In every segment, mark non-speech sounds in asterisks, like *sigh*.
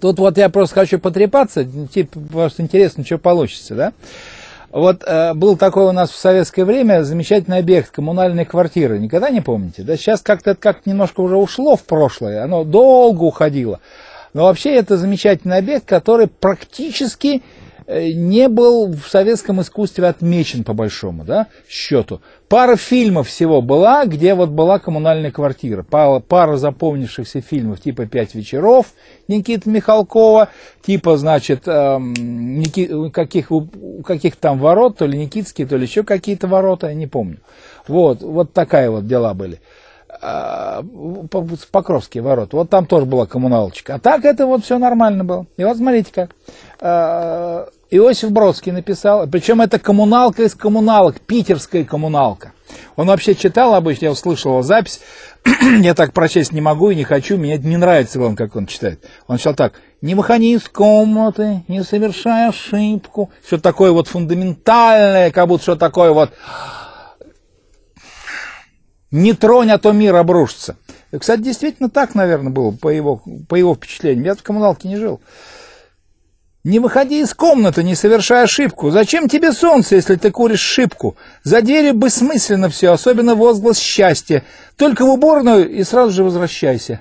Тут вот я просто хочу потрепаться, типа, просто интересно, что получится, да? Вот э, был такой у нас в советское время замечательный объект коммунальные квартиры. Никогда не помните? Да сейчас как-то это как то немножко уже ушло в прошлое. Оно долго уходило. Но вообще это замечательный объект, который практически Э, не был в советском искусстве отмечен по большому да, счету. Пара фильмов всего была, где вот была коммунальная квартира. Пара, пара запомнившихся фильмов типа «Пять вечеров» Никиты Михалкова, типа, значит, эм, Ники, каких, каких там ворот, то ли Никитские, то ли еще какие-то ворота, я не помню. Вот, вот такая вот дела были. А, Покровские ворота. Вот там тоже была коммуналочка. А так это вот все нормально было. И вот смотрите как. Э, Иосиф Бродский написал, причем это коммуналка из коммуналок, питерская коммуналка. Он вообще читал обычно, я услышал запись, *clears throat* я так прочесть не могу и не хочу, мне не нравится вам, как он читает. Он читал так, не выходи из комнаты, не совершай ошибку, все такое вот фундаментальное, как будто что такое вот, не тронь, а то мир обрушится. Кстати, действительно так, наверное, было по его, по его впечатлениям. Я в коммуналке не жил. «Не выходи из комнаты, не совершая ошибку! Зачем тебе солнце, если ты куришь шибку? За дверью бессмысленно все, особенно возглас счастья. Только в уборную и сразу же возвращайся».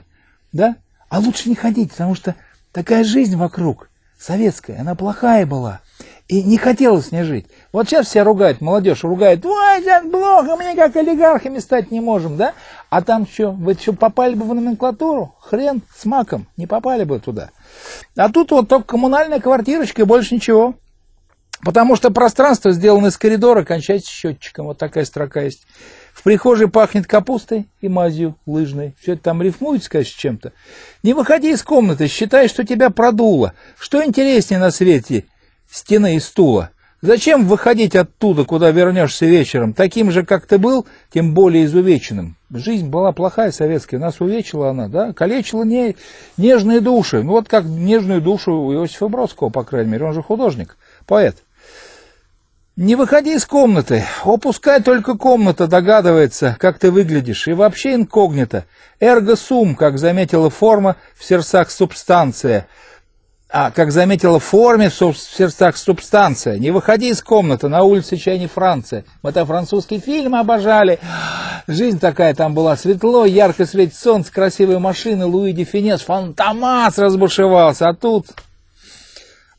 «Да? А лучше не ходить, потому что такая жизнь вокруг, советская, она плохая была». И не хотелось мне жить. Вот сейчас все ругают, молодежь ругает, ой, так плохо, мы никак олигархами стать не можем, да? А там что, вы что, попали бы в номенклатуру? Хрен с маком, не попали бы туда. А тут вот только коммунальная квартирочка и больше ничего. Потому что пространство сделано из коридора, кончается счетчиком. Вот такая строка есть. В прихожей пахнет капустой и мазью лыжной. Все это там рифмуется, конечно, чем-то. Не выходи из комнаты, считай, что тебя продуло. Что интереснее на свете? стены и стула. Зачем выходить оттуда, куда вернешься вечером, таким же, как ты был, тем более изувеченным? Жизнь была плохая советская, нас увечила она, да, калечила не, нежные души. Ну вот как нежную душу у Иосифа Бродского, по крайней мере, он же художник, поэт. Не выходи из комнаты, опускай только комната догадывается, как ты выглядишь, и вообще инкогнито. Эрго сум, как заметила форма в сердцах субстанция – а, как заметила в форме, в, в сердцах субстанция. Не выходи из комнаты, на улице чай не Франция. Мы там французский фильм обожали. Жизнь такая там была, светло, ярко светит солнце, красивые машины, Луи де Финес, Фантомас разбушевался, а тут...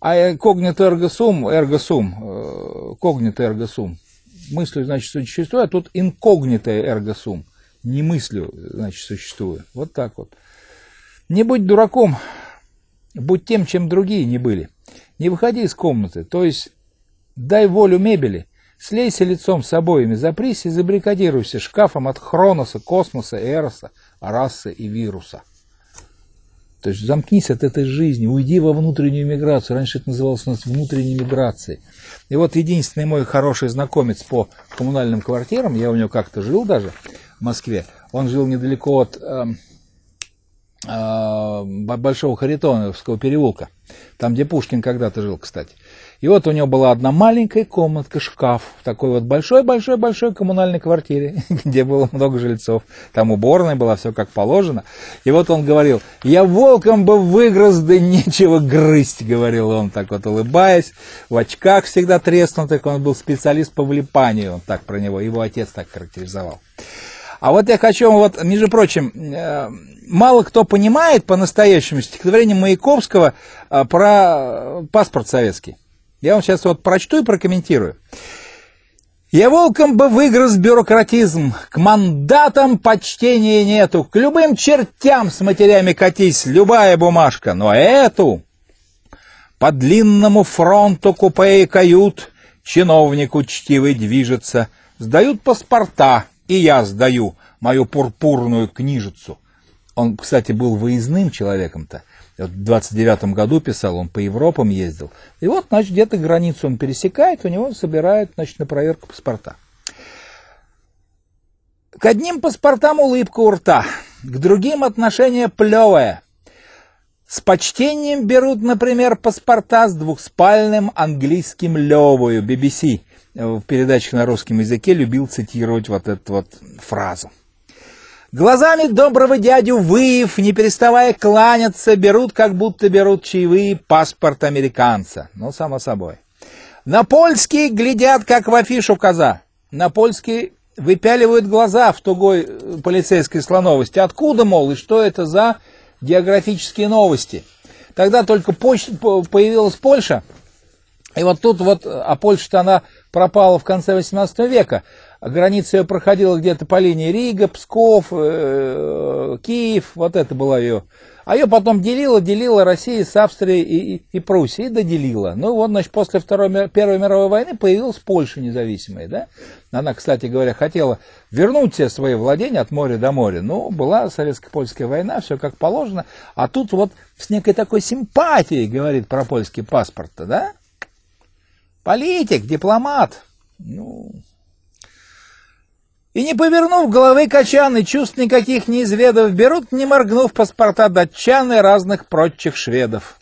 А э, когнит эргосум, эргосум, э, когнит эргосум, мыслью, значит, существую, а тут инкогнито эргосум, не мыслю значит, существую. Вот так вот. Не будь дураком, Будь тем, чем другие не были. Не выходи из комнаты, то есть дай волю мебели, слейся лицом с обоями, запрись и забаррикадируйся шкафом от Хроноса, Космоса, Эроса, расы и вируса. То есть замкнись от этой жизни, уйди во внутреннюю миграцию. Раньше это называлось у нас внутренней миграцией. И вот единственный мой хороший знакомец по коммунальным квартирам, я у него как-то жил даже в Москве, он жил недалеко от эм, а, большого Харитоновского переулка, там, где Пушкин когда-то жил, кстати. И вот у него была одна маленькая комнатка, шкаф, в такой вот большой-большой-большой коммунальной квартире, *laughs* где было много жильцов. Там уборная была, все как положено. И вот он говорил, я волком бы выгрыз, да нечего грызть, говорил он, так вот улыбаясь, в очках всегда треснутых, он был специалист по влипанию, он так про него, его отец так характеризовал. А вот я хочу, вот, между прочим, э, мало кто понимает по-настоящему стихотворение Маяковского э, про э, паспорт советский. Я вам сейчас вот прочту и прокомментирую. Я волком бы выгрыз бюрократизм, к мандатам почтения нету, к любым чертям с матерями катись, любая бумажка, но эту по длинному фронту купе и кают чиновник учтивый движется, сдают паспорта, и я сдаю мою пурпурную книжицу. Он, кстати, был выездным человеком-то. Вот в 29-м году писал, он по Европам ездил. И вот, значит, где-то границу он пересекает, у него собирают, значит, на проверку паспорта. К одним паспортам улыбка у рта, к другим отношение плевое. С почтением берут, например, паспорта с двухспальным английским левую BBC – в передачах на русском языке любил цитировать вот эту вот фразу. Глазами доброго дядю выев, не переставая кланяться, берут, как будто берут чаевые, паспорт американца. Ну, само собой. На польский глядят, как в афишу коза. На польский выпяливают глаза в тугой э, полицейской слоновости. Откуда, мол, и что это за географические новости? Тогда только появилась Польша, и вот тут вот, э, а Польша-то она пропала в конце 18 века. Граница ее проходила где-то по линии Рига, Псков, э, Киев, вот это была ее. А ее потом делила, делила Россия с Австрией и, и, и Пруссией, и доделила. Ну вот, значит, после Второй, Первой мировой войны появилась Польша независимая, да? Она, кстати говоря, хотела вернуть все свои владения от моря до моря. Ну, была советско-польская война, все как положено. А тут вот с некой такой симпатией говорит про польский паспорт, да? Политик, дипломат. Ну... И не повернув головы качаны, чувств никаких не изведав, берут, не моргнув паспорта датчаны разных прочих шведов.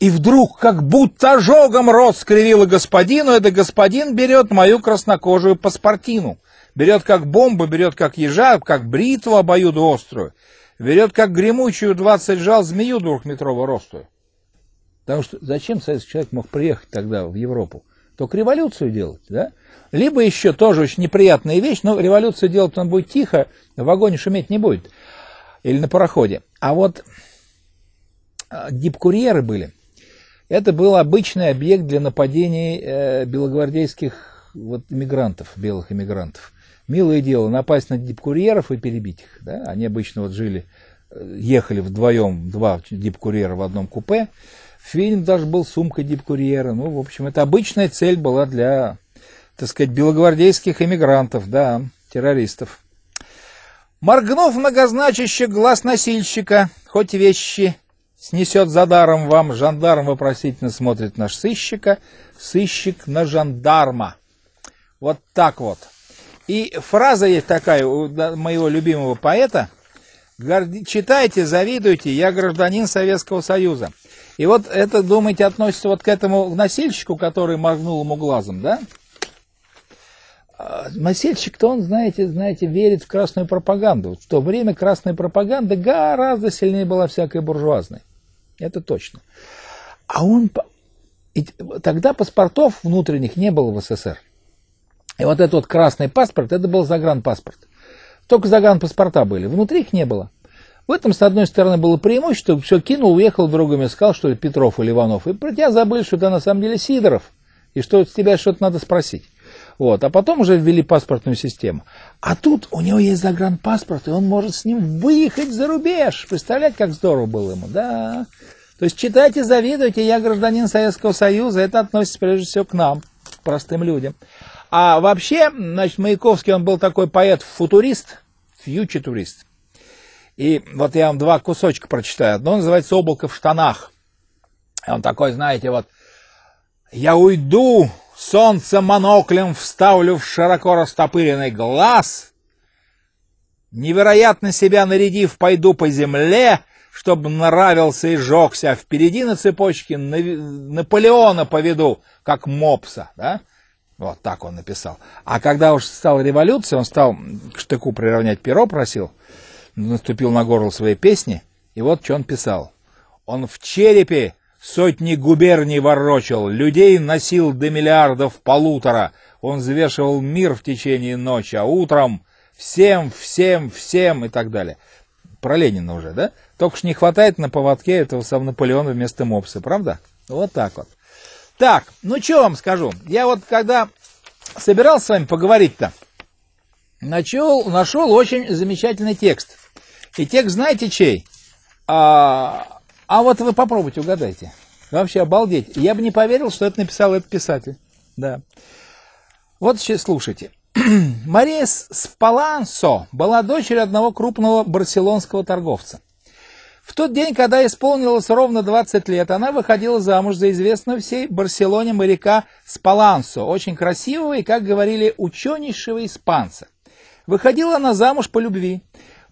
И вдруг, как будто ожогом рот скривила господину, это господин берет мою краснокожую паспортину. Берет как бомбу, берет как ежа, как бритву обоюду острую. Берет как гремучую двадцать жал змею двухметрового роста. Потому что зачем советский человек мог приехать тогда в Европу? Только революцию делать, да? Либо еще тоже очень неприятная вещь, но революцию делать он будет тихо, в вагоне шуметь не будет. Или на пароходе. А вот дипкурьеры а, были. Это был обычный объект для нападений э, белогвардейских вот, иммигрантов, белых иммигрантов. Милое дело напасть на дипкурьеров и перебить их. Да? Они обычно вот жили, э, ехали вдвоем, два дипкурьера в одном купе. Филин даже был сумкой дипкурьера. Ну, в общем, это обычная цель была для, так сказать, белогвардейских эмигрантов, да, террористов. Моргнув многозначище глаз носильщика, хоть вещи снесет за даром вам, жандарм вопросительно смотрит наш сыщика, сыщик на жандарма. Вот так вот. И фраза есть такая у моего любимого поэта. Читайте, завидуйте, я гражданин Советского Союза. И вот это, думаете, относится вот к этому носильщику, который моргнул ему глазом, да? А, носильщик-то он, знаете, знаете, верит в красную пропаганду. В то время красная пропаганда гораздо сильнее была всякой буржуазной. Это точно. А он... И тогда паспортов внутренних не было в СССР. И вот этот вот красный паспорт, это был загранпаспорт. Только загранпаспорта были, внутри их не было. В этом, с одной стороны, было преимущество, все кинул, уехал, другом сказал, что ли, Петров или Иванов. И про тебя забыли, что ты на самом деле Сидоров, и что с тебя что-то надо спросить. Вот. А потом уже ввели паспортную систему. А тут у него есть загранпаспорт, и он может с ним выехать за рубеж. Представлять, как здорово было ему, да. То есть читайте, завидуйте, я гражданин Советского Союза, это относится прежде всего к нам, простым людям. А вообще, значит, Маяковский, он был такой поэт-футурист, фьючетурист. И вот я вам два кусочка прочитаю. Одно называется «Облако в штанах». И он такой, знаете, вот «Я уйду, солнце моноклем вставлю в широко растопыренный глаз, невероятно себя нарядив, пойду по земле, чтобы нравился и жегся, а впереди на цепочке Наполеона поведу, как мопса». Да? Вот так он написал. А когда уж стала революция, он стал к штыку приравнять перо, просил – наступил на горло своей песни, и вот что он писал. «Он в черепе сотни губерний ворочал, людей носил до миллиардов полутора, он взвешивал мир в течение ночи, а утром всем, всем, всем и так далее». Про Ленина уже, да? Только ж не хватает на поводке этого самого Наполеона вместо мопса, правда? Вот так вот. Так, ну что вам скажу. Я вот когда собирался с вами поговорить-то, Начал, нашел очень замечательный текст. И текст знаете чей? А, а вот вы попробуйте, угадайте. Вообще обалдеть. Я бы не поверил, что это написал этот писатель. Да. Вот сейчас слушайте. *clears throat* Мария Спалансо была дочерью одного крупного барселонского торговца. В тот день, когда исполнилось ровно 20 лет, она выходила замуж за известного всей Барселоне моряка Спалансо, очень красивого и, как говорили, ученейшего испанца. Выходила она замуж по любви.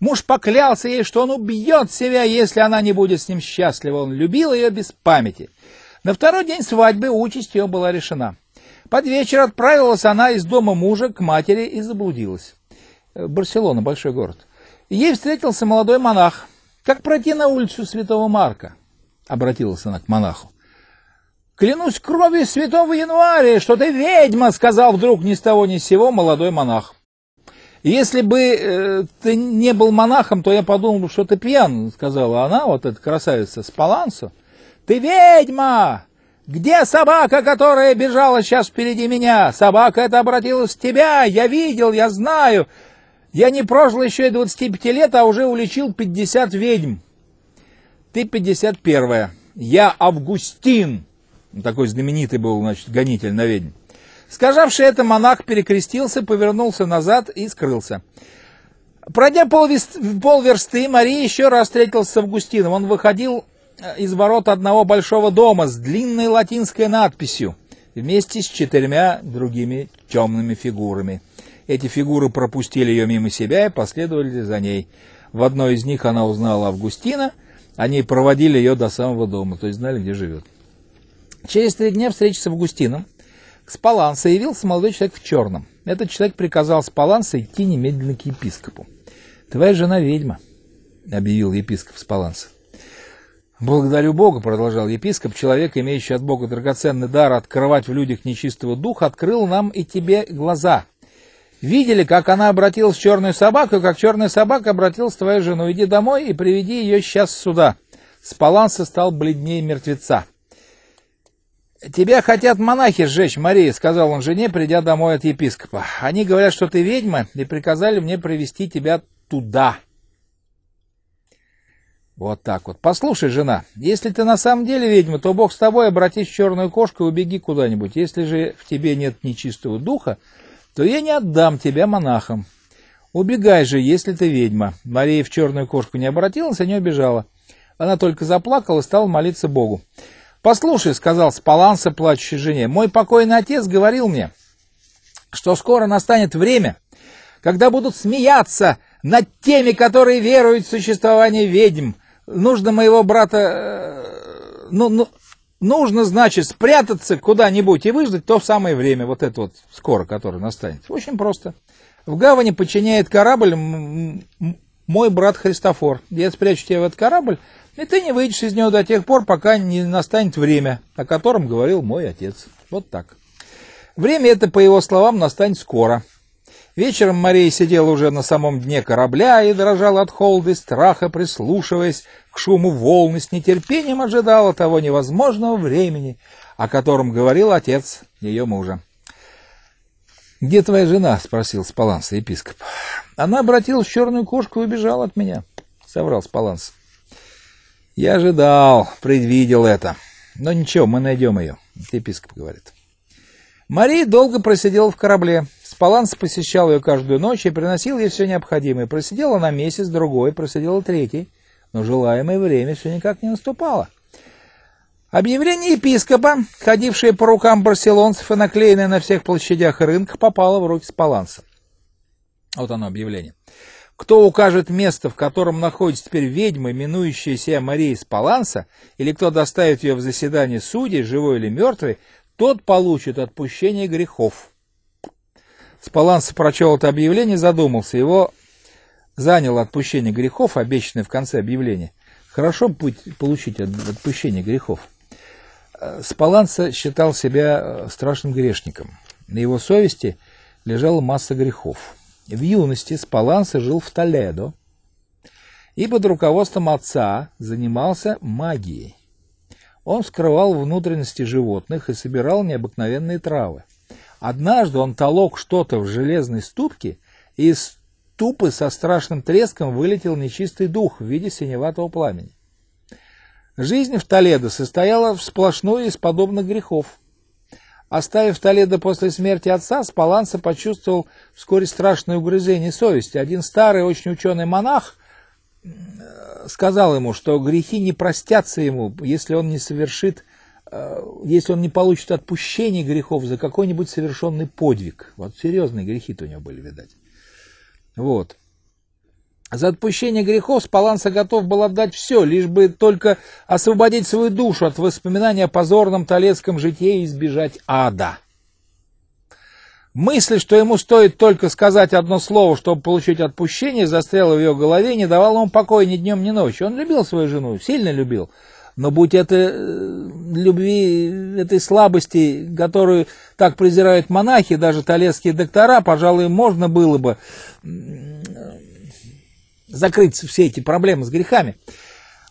Муж поклялся ей, что он убьет себя, если она не будет с ним счастлива. Он любил ее без памяти. На второй день свадьбы участь ее была решена. Под вечер отправилась она из дома мужа к матери и заблудилась. Э, Барселона, большой город. Ей встретился молодой монах. «Как пройти на улицу Святого Марка?» — обратилась она к монаху. «Клянусь кровью святого января, что ты ведьма!» — сказал вдруг ни с того ни с сего молодой монах. Если бы э, ты не был монахом, то я подумал бы, что ты пьян, сказала она, вот эта красавица с Палансу. Ты ведьма! Где собака, которая бежала сейчас впереди меня? Собака это обратилась к тебя, я видел, я знаю. Я не прожил еще и 25 лет, а уже уличил 50 ведьм. Ты 51 -я. Я Августин. Такой знаменитый был, значит, гонитель на ведьм. Сказавший это, монах перекрестился, повернулся назад и скрылся. Пройдя полверсты, Мария еще раз встретилась с Августином. Он выходил э, из ворот одного большого дома с длинной латинской надписью вместе с четырьмя другими темными фигурами. Эти фигуры пропустили ее мимо себя и последовали за ней. В одной из них она узнала Августина, они проводили ее до самого дома, то есть знали, где живет. Через три дня встреча с Августином к Спаланце явился молодой человек в черном. Этот человек приказал Спаланце идти немедленно к епископу. «Твоя жена ведьма», — объявил епископ Спаланце. «Благодарю Бога», — продолжал епископ, — «человек, имеющий от Бога драгоценный дар открывать в людях нечистого духа, открыл нам и тебе глаза. Видели, как она обратилась в черную собаку, как черная собака обратилась в твою жену. Иди домой и приведи ее сейчас сюда». Спаланса стал бледнее мертвеца. «Тебя хотят монахи сжечь, Мария», — сказал он жене, придя домой от епископа. «Они говорят, что ты ведьма, и приказали мне провести тебя туда». Вот так вот. «Послушай, жена, если ты на самом деле ведьма, то Бог с тобой, обратись в черную кошку и убеги куда-нибудь. Если же в тебе нет нечистого духа, то я не отдам тебя монахам. Убегай же, если ты ведьма». Мария в черную кошку не обратилась, а не убежала. Она только заплакала и стала молиться Богу. «Послушай», — сказал Спаланса плачущей жене, — «мой покойный отец говорил мне, что скоро настанет время, когда будут смеяться над теми, которые веруют в существование ведьм. Нужно моего брата... Э, ну, ну, нужно, значит, спрятаться куда-нибудь и выждать то самое время, вот это вот скоро, которое настанет. Очень просто. В гавани подчиняет корабль мой брат Христофор. Я спрячу тебя в этот корабль, и ты не выйдешь из него до тех пор, пока не настанет время, о котором говорил мой отец. Вот так. Время это, по его словам, настанет скоро. Вечером Мария сидела уже на самом дне корабля и дрожала от холода и страха, прислушиваясь к шуму волны, с нетерпением ожидала того невозможного времени, о котором говорил отец ее мужа. «Где твоя жена?» — спросил Спаланс, епископ. «Она обратилась в черную кошку и убежала от меня», — соврал Спаланс. Я ожидал, предвидел это. Но ничего, мы найдем ее, епископ говорит. Мария долго просидела в корабле. Спаланс посещал ее каждую ночь и приносил ей все необходимое. Просидела на месяц, другой, просидела третий. Но желаемое время все никак не наступало. Объявление епископа, ходившее по рукам барселонцев и наклеенное на всех площадях рынка, попало в руки Спаланса. Вот оно объявление. Кто укажет место, в котором находится теперь ведьма, минующая себя Марией Спаланса, или кто доставит ее в заседание судей, живой или мертвый, тот получит отпущение грехов. Спаланс прочел это объявление, задумался. Его заняло отпущение грехов, обещанное в конце объявления. Хорошо быть, получить отпущение грехов. Спаланса считал себя э, страшным грешником. На его совести лежала масса грехов. В юности Спаланс жил в Толедо и под руководством отца занимался магией. Он скрывал внутренности животных и собирал необыкновенные травы. Однажды он толок что-то в железной ступке, и из ступы со страшным треском вылетел нечистый дух в виде синеватого пламени. Жизнь в Толедо состояла в сплошной из подобных грехов – Оставив Толедо после смерти отца, Спаланса почувствовал вскоре страшное угрызение совести. Один старый, очень ученый монах э, сказал ему, что грехи не простятся ему, если он не совершит, э, если он не получит отпущение грехов за какой-нибудь совершенный подвиг. Вот серьезные грехи-то у него были, видать. Вот. За отпущение грехов Спаланса готов был отдать все, лишь бы только освободить свою душу от воспоминания о позорном талецком житии и избежать ада. Мысль, что ему стоит только сказать одно слово, чтобы получить отпущение, застряла в ее голове и не давала ему покоя ни днем, ни ночью. Он любил свою жену, сильно любил. Но будь это э, любви, этой слабости, которую так презирают монахи, даже талецкие доктора, пожалуй, можно было бы закрыть все эти проблемы с грехами,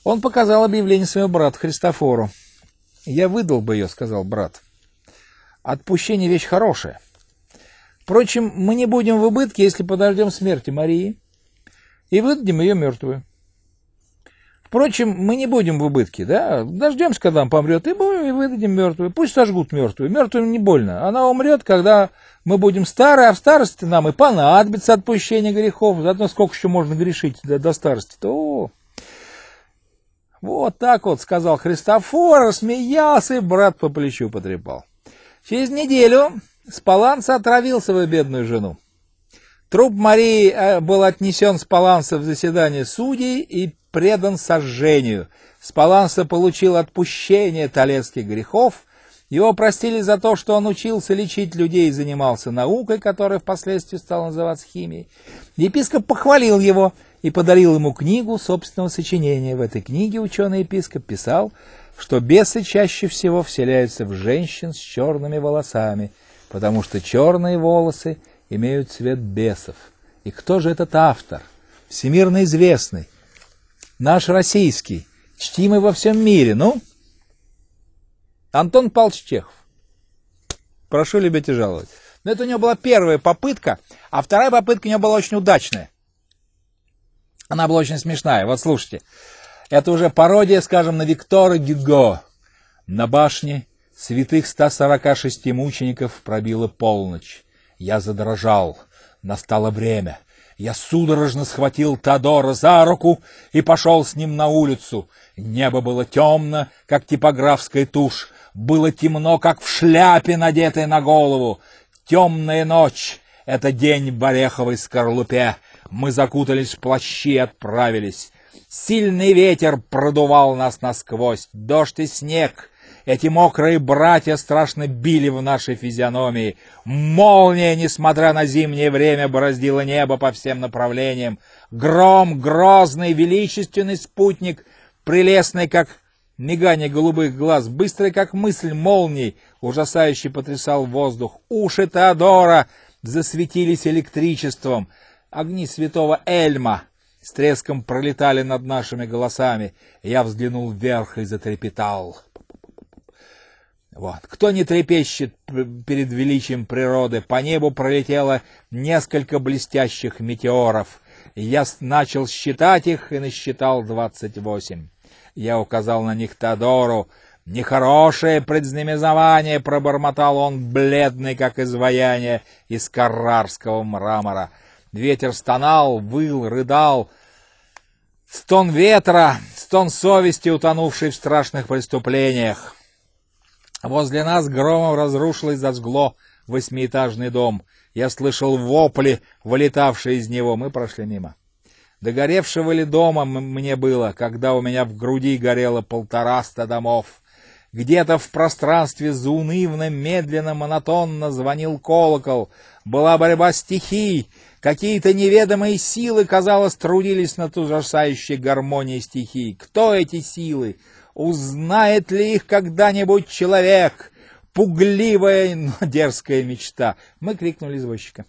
он показал объявление своему брату Христофору. «Я выдал бы ее», — сказал брат. «Отпущение — вещь хорошая. Впрочем, мы не будем в убытке, если подождем смерти Марии и выдадим ее мертвую. Впрочем, мы не будем в убытке, да? Дождемся, когда она помрет, и, будем, и выдадим мертвую. Пусть сожгут мертвую. Мертвую не больно. Она умрет, когда мы будем старые, а в старости нам и понадобится отпущение грехов. Заодно сколько еще можно грешить до, до старости-то. Вот так вот, сказал Христофор, смеялся и брат по плечу потрепал. Через неделю Спаланца отравил свою бедную жену. Труп Марии э, был отнесен Спаланца в заседание судей и предан сожжению. Спаланца получил отпущение талецких грехов – его простили за то, что он учился лечить людей и занимался наукой, которая впоследствии стала называться химией. Епископ похвалил его и подарил ему книгу собственного сочинения. В этой книге ученый-епископ писал, что бесы чаще всего вселяются в женщин с черными волосами, потому что черные волосы имеют цвет бесов. И кто же этот автор? Всемирно известный, наш российский, чтимый во всем мире, ну... Антон Павлович Чехов. Прошу любить и жаловать. Но это у него была первая попытка, а вторая попытка у него была очень удачная. Она была очень смешная. Вот слушайте. Это уже пародия, скажем, на Виктора Гюго. На башне святых 146 мучеников пробила полночь. Я задрожал. Настало время. Я судорожно схватил Тодора за руку и пошел с ним на улицу. Небо было темно, как типографская тушь. Было темно, как в шляпе, надетой на голову. Темная ночь — это день в ореховой скорлупе. Мы закутались в плащи и отправились. Сильный ветер продувал нас насквозь, дождь и снег. Эти мокрые братья страшно били в нашей физиономии. Молния, несмотря на зимнее время, бороздила небо по всем направлениям. Гром, грозный, величественный спутник, прелестный, как Мигание голубых глаз, быстрый как мысль молний, ужасающе потрясал воздух. Уши Теодора засветились электричеством. Огни святого Эльма с треском пролетали над нашими голосами. Я взглянул вверх и затрепетал. Вот. Кто не трепещет перед величием природы, по небу пролетело несколько блестящих метеоров. Я начал считать их и насчитал двадцать восемь. Я указал на них Тодору. «Нехорошее предзнаменование!» — пробормотал он, бледный, как изваяние из каррарского мрамора. Ветер стонал, выл, рыдал. Стон ветра, стон совести, утонувшей в страшных преступлениях. Возле нас громом разрушилось зажгло восьмиэтажный дом. Я слышал вопли, вылетавшие из него. Мы прошли мимо. Догоревшего ли дома мне было, когда у меня в груди горело полтораста домов? Где-то в пространстве заунывно, медленно, монотонно звонил колокол. Была борьба стихий. Какие-то неведомые силы, казалось, трудились над ужасающей гармонией стихий. Кто эти силы? Узнает ли их когда-нибудь человек? Пугливая, но дерзкая мечта. Мы крикнули извозчика.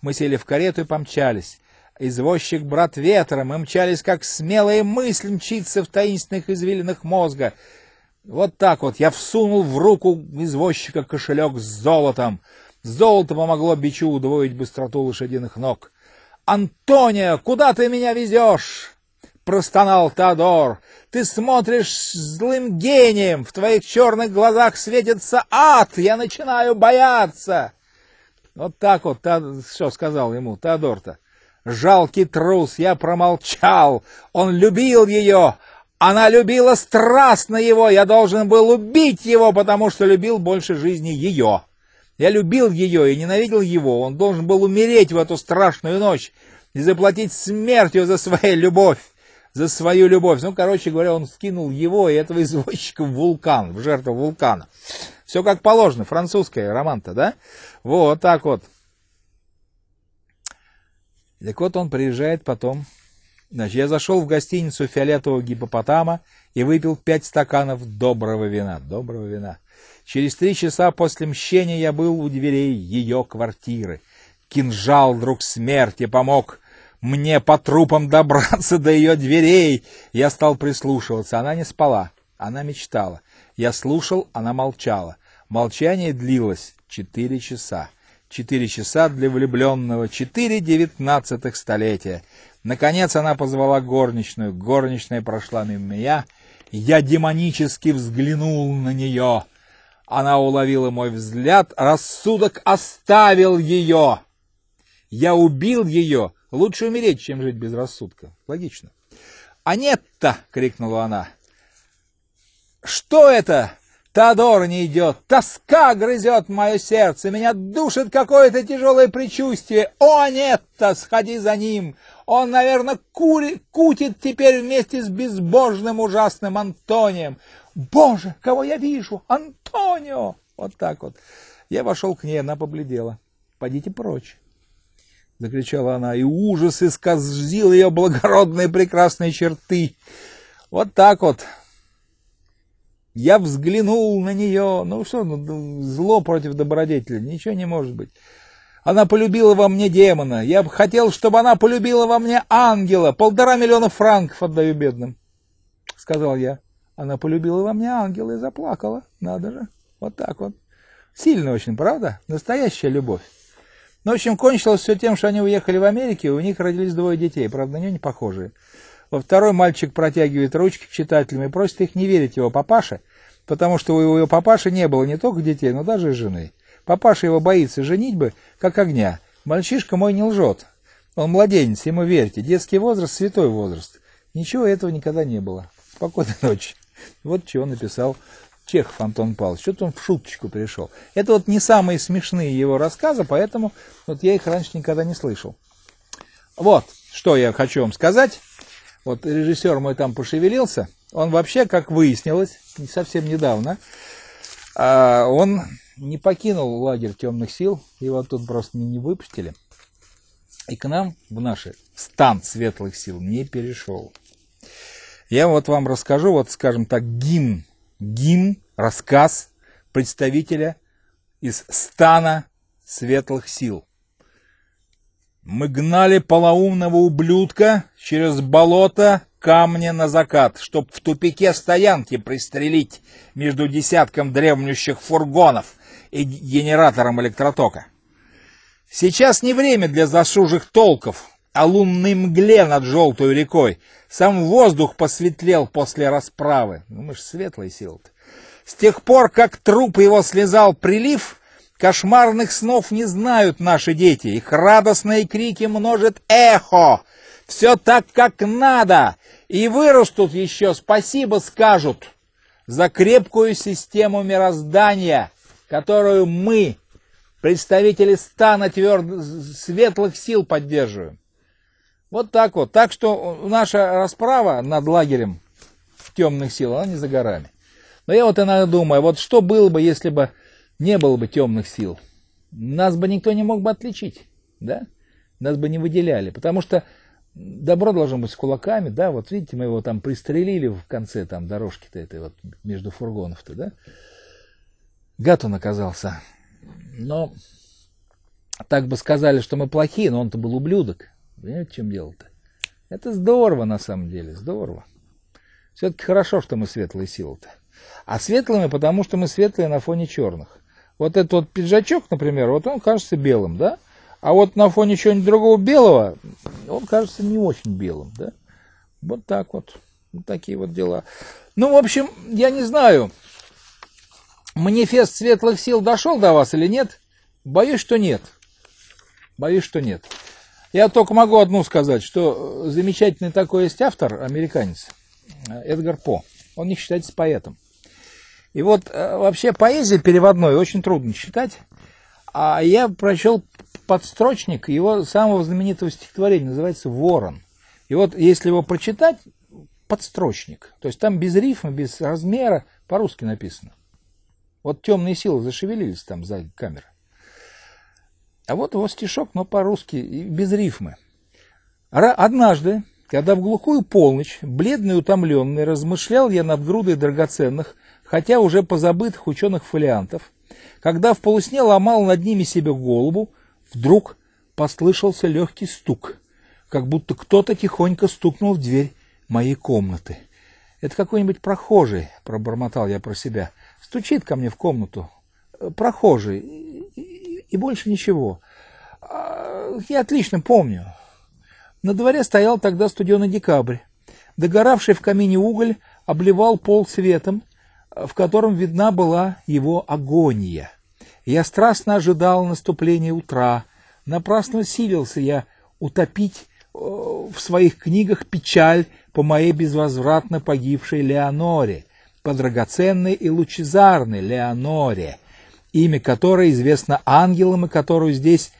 Мы сели в карету и помчались. Извозчик брат ветром мы мчались, как смелая мысль мчится в таинственных извилинах мозга. Вот так вот я всунул в руку извозчика кошелек с золотом. Золото помогло бичу удвоить быстроту лошадиных ног. «Антония, куда ты меня везешь?» — простонал Тодор. «Ты смотришь злым гением, в твоих черных глазах светится ад, я начинаю бояться!» Вот так вот, что сказал ему Тодор-то. Жалкий трус, я промолчал. Он любил ее. Она любила страстно его. Я должен был убить его, потому что любил больше жизни ее. Я любил ее и ненавидел его. Он должен был умереть в эту страшную ночь и заплатить смертью за свою любовь. За свою любовь. Ну, короче говоря, он скинул его и этого извозчика в вулкан, в жертву вулкана. Все как положено, французская романта, да? Вот так вот. И так вот он приезжает потом. Значит, я зашел в гостиницу фиолетового гипопотама и выпил пять стаканов доброго вина. Доброго вина. Через три часа после мщения я был у дверей ее квартиры. Кинжал, друг смерти, помог мне по трупам добраться до ее дверей. Я стал прислушиваться. Она не спала, она мечтала. Я слушал, она молчала. Молчание длилось четыре часа. Четыре часа для влюбленного, четыре девятнадцатых столетия. Наконец она позвала горничную. Горничная прошла мимо меня. Я демонически взглянул на нее. Она уловила мой взгляд, рассудок оставил ее. Я убил ее. Лучше умереть, чем жить без рассудка. Логично. А нет-то, крикнула она. «Что это?» Тодор не идет, тоска грызет мое сердце, меня душит какое-то тяжелое предчувствие. О, нет сходи за ним! Он, наверное, кури, кутит теперь вместе с безбожным ужасным Антонием. Боже, кого я вижу? Антонио! Вот так вот. Я вошел к ней, она побледела. «Пойдите прочь!» — закричала она, и ужас исказил ее благородные прекрасные черты. «Вот так вот!» Я взглянул на нее. Ну что, ну, ну, зло против добродетели, ничего не может быть. Она полюбила во мне демона. Я бы хотел, чтобы она полюбила во мне ангела. Полтора миллиона франков отдаю бедным, — сказал я. Она полюбила во мне ангела и заплакала. Надо же. Вот так вот. Сильно очень, правда? Настоящая любовь. Ну, в общем, кончилось все тем, что они уехали в Америку, и у них родились двое детей, правда, на нее не похожие. Во второй мальчик протягивает ручки к читателям и просит их не верить его папаше, потому что у его папаши не было не только детей, но даже и жены. Папаша его боится женить бы, как огня. Мальчишка мой не лжет. Он младенец, ему верьте. Детский возраст – святой возраст. Ничего этого никогда не было. Спокойной *laughs* ночи. Вот чего написал Чехов Антон Павлович. Что-то он в шуточку пришел. Это вот не самые смешные его рассказы, поэтому вот я их раньше никогда не слышал. Вот, что я хочу вам сказать. Вот режиссер мой там пошевелился – он вообще, как выяснилось, совсем недавно, а, он не покинул лагерь темных сил, его тут просто не выпустили. И к нам, в наши, стан светлых сил не перешел. Я вот вам расскажу, вот скажем так, гимн, гимн, рассказ представителя из стана светлых сил. Мы гнали полоумного ублюдка через болото камня на закат, чтоб в тупике стоянки пристрелить между десятком древнющих фургонов и генератором электротока. Сейчас не время для засужих толков А лунной мгле над желтой рекой. Сам воздух посветлел после расправы. Ну, мы ж светлые силы-то. С тех пор, как труп его слезал прилив, кошмарных снов не знают наши дети. Их радостные крики множит эхо все так, как надо. И вырастут еще, спасибо скажут за крепкую систему мироздания, которую мы, представители стана тверд... светлых сил, поддерживаем. Вот так вот. Так что наша расправа над лагерем темных сил, она не за горами. Но я вот иногда думаю, вот что было бы, если бы не было бы темных сил? Нас бы никто не мог бы отличить, да? Нас бы не выделяли, потому что добро должно быть с кулаками, да, вот видите, мы его там пристрелили в конце там дорожки-то этой вот между фургонов-то, да. Гад он оказался. Но так бы сказали, что мы плохие, но он-то был ублюдок. Понимаете, в чем дело-то? Это здорово, на самом деле, здорово. Все-таки хорошо, что мы светлые силы-то. А светлыми, потому что мы светлые на фоне черных. Вот этот вот пиджачок, например, вот он кажется белым, да? А вот на фоне чего-нибудь другого белого он кажется не очень белым, да? Вот так вот. Вот такие вот дела. Ну, в общем, я не знаю, манифест светлых сил дошел до вас или нет. Боюсь, что нет. Боюсь, что нет. Я только могу одну сказать, что э, замечательный такой есть автор, американец, э, Эдгар По. Он не считается поэтом. И вот э, вообще поэзия переводной очень трудно читать. А я прочел подстрочник его самого знаменитого стихотворения, называется «Ворон». И вот если его прочитать, подстрочник, то есть там без рифма, без размера, по-русски написано. Вот темные силы зашевелились там за камерой. А вот его стишок, но по-русски, без рифмы. «Однажды, когда в глухую полночь, бледный утомленный, размышлял я над грудой драгоценных, хотя уже позабытых ученых фолиантов, когда в полусне ломал над ними себе голубу Вдруг послышался легкий стук, как будто кто-то тихонько стукнул в дверь моей комнаты. «Это какой-нибудь прохожий», — пробормотал я про себя, — «стучит ко мне в комнату. Э, прохожий. И, и больше ничего. А, я отлично помню. На дворе стоял тогда студеный декабрь. Догоравший в камине уголь обливал пол светом, в котором видна была его агония. Я страстно ожидал наступления утра. Напрасно силился я утопить э, в своих книгах печаль по моей безвозвратно погибшей Леоноре, по драгоценной и лучезарной Леоноре, имя которой известно ангелам и которую здесь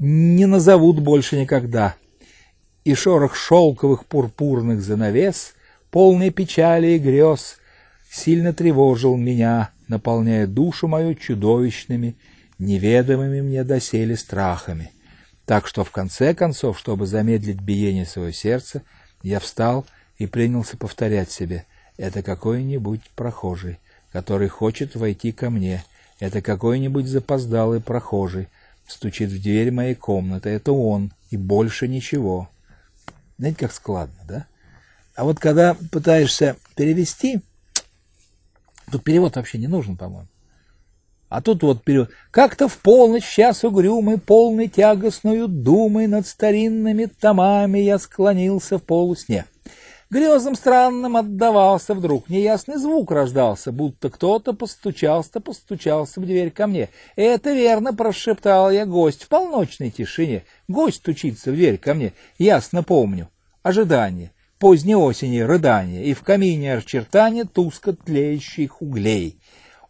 не назовут больше никогда. И шорох шелковых пурпурных занавес, полный печали и грез, сильно тревожил меня, наполняя душу мою чудовищными, неведомыми мне доселе страхами. Так что, в конце концов, чтобы замедлить биение своего сердца, я встал и принялся повторять себе «Это какой-нибудь прохожий, который хочет войти ко мне. Это какой-нибудь запоздалый прохожий, стучит в дверь моей комнаты. Это он, и больше ничего». Знаете, как складно, да? А вот когда пытаешься перевести Тут ну, перевод вообще не нужен, по-моему. А тут вот перевод. Как-то в полночь час угрюмый, полный тягостную думой над старинными томами я склонился в полусне. Грезом странным отдавался вдруг, неясный звук рождался, будто кто-то постучался, постучался в дверь ко мне. Это верно, прошептал я гость в полночной тишине. Гость стучится в дверь ко мне, ясно помню. Ожидание поздней осени рыдания, и в камине очертания тускло тлеющих углей.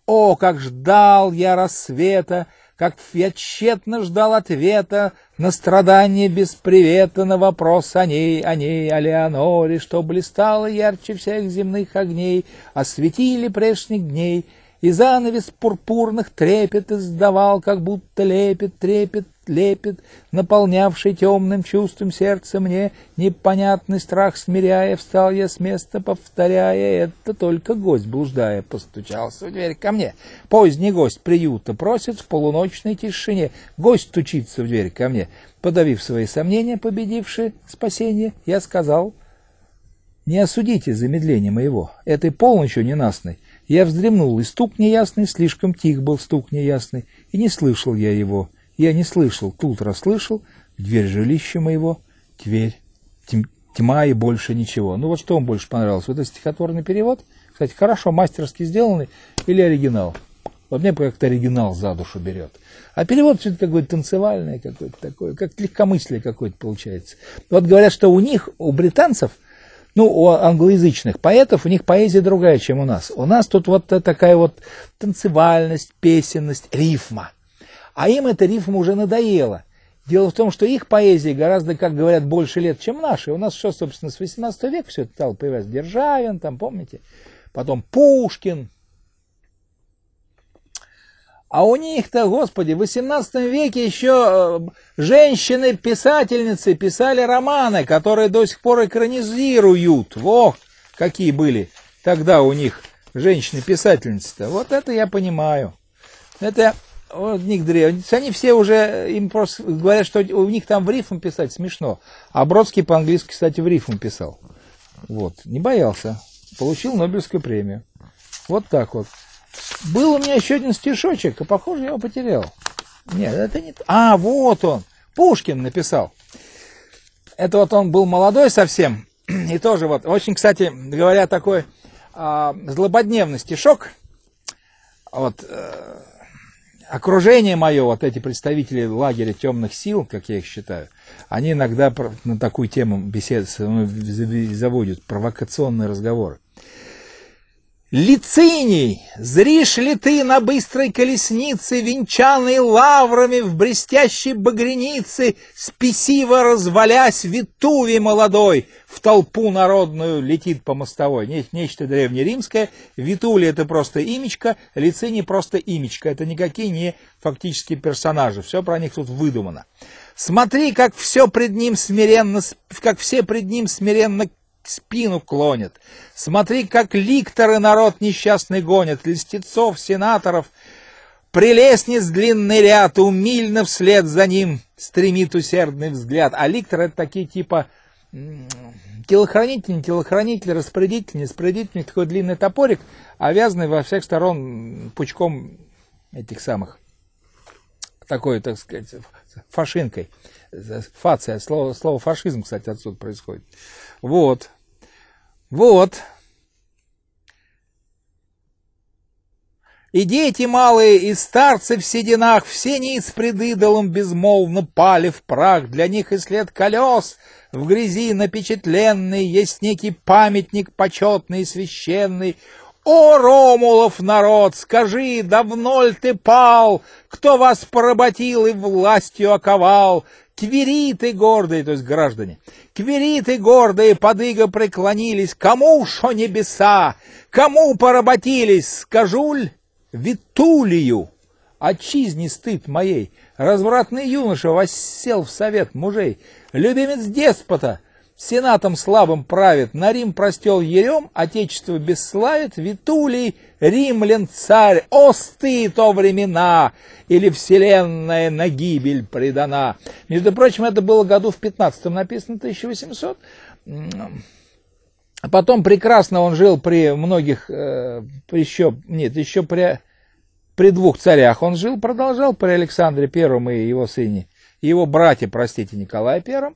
О, как ждал я рассвета, как я тщетно ждал ответа на страдание без привета, на вопрос о ней, о ней, о Леоноре, что блистало ярче всех земных огней, осветили прежних дней, и занавес пурпурных трепет издавал, как будто лепит трепет, Лепит, наполнявший темным чувством сердце мне, непонятный страх смиряя, встал я с места, повторяя, это только гость, блуждая, постучался в дверь ко мне. Поздний гость приюта просит в полуночной тишине, гость стучится в дверь ко мне. Подавив свои сомнения, победивши спасение, я сказал, не осудите замедление моего, этой полночью ненастной. Я вздремнул, и стук неясный, слишком тих был стук неясный, и не слышал я его. Я не слышал, тут расслышал, в дверь жилища моего, тверь, тем, тьма и больше ничего. Ну вот что вам больше понравилось? Вот этот стихотворный перевод, кстати, хорошо, мастерски сделанный, или оригинал? Вот мне как-то оригинал за душу берет. А перевод все-таки какой-то танцевальный, какой-то такой, как легкомыслие какое-то получается. Вот говорят, что у них, у британцев, ну, у англоязычных поэтов, у них поэзия другая, чем у нас. У нас тут вот такая вот танцевальность, песенность, рифма. А им эта рифма уже надоела. Дело в том, что их поэзии гораздо, как говорят, больше лет, чем наши. У нас что, собственно, с 18 века все это стало появляться. Державин, там, помните? Потом Пушкин. А у них-то, господи, в 18 веке еще э, женщины-писательницы писали романы, которые до сих пор экранизируют. Во, какие были тогда у них женщины-писательницы-то. Вот это я понимаю. Это них древницы, они все уже, им просто говорят, что у них там в рифм писать смешно. А Бродский по-английски, кстати, в рифм писал. Вот, не боялся. Получил Нобелевскую премию. Вот так вот. Был у меня еще один стишочек, и, похоже, я его потерял. Нет, это не... А, вот он. Пушкин написал. Это вот он был молодой совсем. И тоже вот, очень, кстати, говоря, такой а, злободневный стишок. Вот, э, окружение мое, вот эти представители лагеря темных сил, как я их считаю, они иногда на такую тему беседы ну, заводят провокационные разговоры. Лициний, зришь ли ты на быстрой колеснице, Венчаной лаврами в блестящей багренице, Спесиво развалясь Витуви молодой, В толпу народную летит по мостовой. Не, нечто древнеримское, Витули это просто имечко, Лициний просто имечко, это никакие не фактические персонажи, все про них тут выдумано. Смотри, как все пред ним смиренно, как все пред ним смиренно спину клонит. Смотри, как ликторы народ несчастный гонят, льстецов, сенаторов. Прелестниц длинный ряд, умильно вслед за ним стремит усердный взгляд. А ликторы — это такие типа телохранитель, телохранитель, распорядитель, распорядитель, такой длинный топорик, овязанный во всех сторон пучком этих самых, такой, так сказать, фашинкой. Фация, слово, слово фашизм, кстати, отсюда происходит. Вот, вот. И дети малые, и старцы в сединах, все ниц пред идолом безмолвно пали в прах, для них и след колес в грязи напечатленный, есть некий памятник почетный и священный. О, Ромулов народ, скажи, давно ль ты пал, кто вас поработил и властью оковал, Квириты гордые, то есть граждане, квириты гордые подыга преклонились, кому шо небеса, кому поработились, скажуль, Витулию, отчизни стыд моей, развратный юноша воссел в совет мужей, любимец деспота, Сенатом славом правит, на Рим простел ерем, Отечество бесславит, Витулий, римлян царь, О, стыд, о времена, или вселенная на гибель предана. Между прочим, это было году в 15 написано, 1800. Потом прекрасно он жил при многих, э, еще, нет, еще при, при двух царях он жил, продолжал при Александре Первом и его сыне, его братья, простите, Николая Первом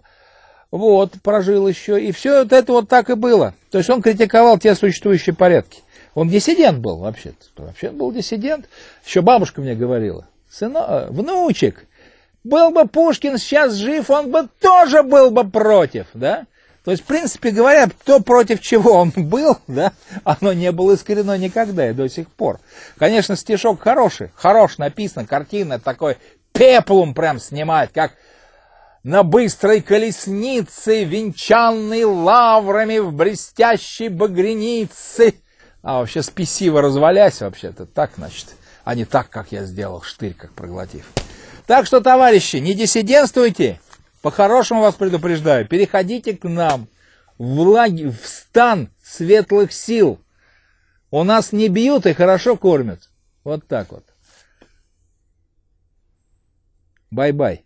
вот, прожил еще, и все вот это вот так и было. То есть он критиковал те существующие порядки. Он диссидент был вообще-то, вообще был диссидент. Еще бабушка мне говорила, сынок, внучек, был бы Пушкин сейчас жив, он бы тоже был бы против, да? То есть, в принципе говоря, то против чего он *laughs* был, да, оно не было искрено никогда и до сих пор. Конечно, стишок хороший, хорош написан, картина такой пеплум прям снимает, как на быстрой колеснице, венчанной лаврами в блестящей багренице. А вообще спесиво развалясь вообще-то, так, значит, а не так, как я сделал, штырь как проглотив. Так что, товарищи, не диссидентствуйте, по-хорошему вас предупреждаю, переходите к нам в, лаги, в стан светлых сил. У нас не бьют и хорошо кормят. Вот так вот. Бай-бай.